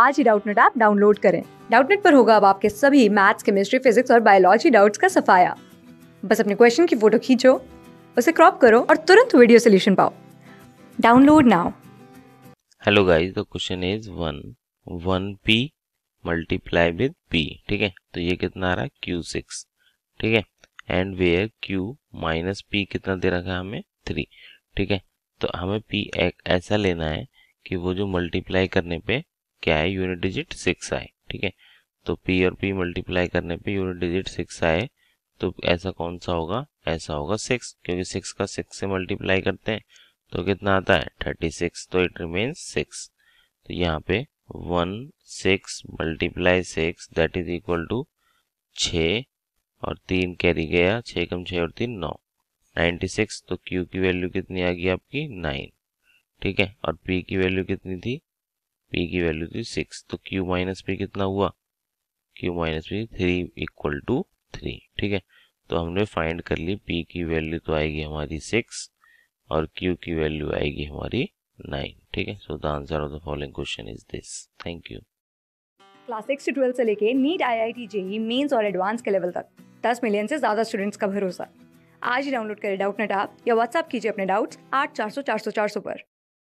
आज ही Doubtnut app download करें डाउटनेट पर होगा अब आपके सभी मैथ्स केमिस्ट्री फिजिक्स और बायोलॉजी डाउट्स का सफाया बस अपने क्वेश्चन की फोटो खींचो उसे क्रॉप करो और तुरंत वीडियो सोल्यूशन पाओ download now hello guys the question is one one P multiply with P ठीक है तो ये कितना आ रहा है क्यू सिक्स ठीक है and where Q minus P कितना दे रखा है हमें थ्री ठीक है तो हमें पी एक ऐसा लेना है कि वो जो मल्टीप्लाई करने पे क्या है यूनिट डिजिट सिक्स आए ठीक है तो पी और पी मल्टीप्लाई करने पे यूनिट डिजिट सिक्स आए तो ऐसा कौन सा होगा ऐसा होगा सिक्स क्योंकि सिक्स का सिक्स से मल्टीप्लाई करते हैं तो कितना आता है थर्टी सिक्स तो इट रिमेन्स सिक्स तो यहाँ पे one six multiply six that is equal to छ और तीन कैरी गया छः कम छः और तीन नौ नाइन्टी सिक्स तो क्यू की वैल्यू कितनी आ गई आपकी नाइन ठीक है और पी की वैल्यू कितनी थी पी की वैल्यू थी सिक्स तो क्यू माइनस पी कितना हुआ Q minus P three equal to three ठीक है तो हमने फाइंड कर ली पी की वैल्यू तो आएगी हमारी सिक्स और क्यू की वैल्यू आएगी हमारी नाइन ठीक है so the answer of the following question is this thank you class six से ट्वेल्थ से लेके NEET I I T JE mains और एडवांस के लेवल तक दस मिलियन से ज्यादा स्टूडेंट्स का भरोसा आज ही डाउनलोड करें डाउट नेट आप या व्हाट्सअप कीजिए अपने डाउट्स आठ चार सौ चार सौ चार सौ पर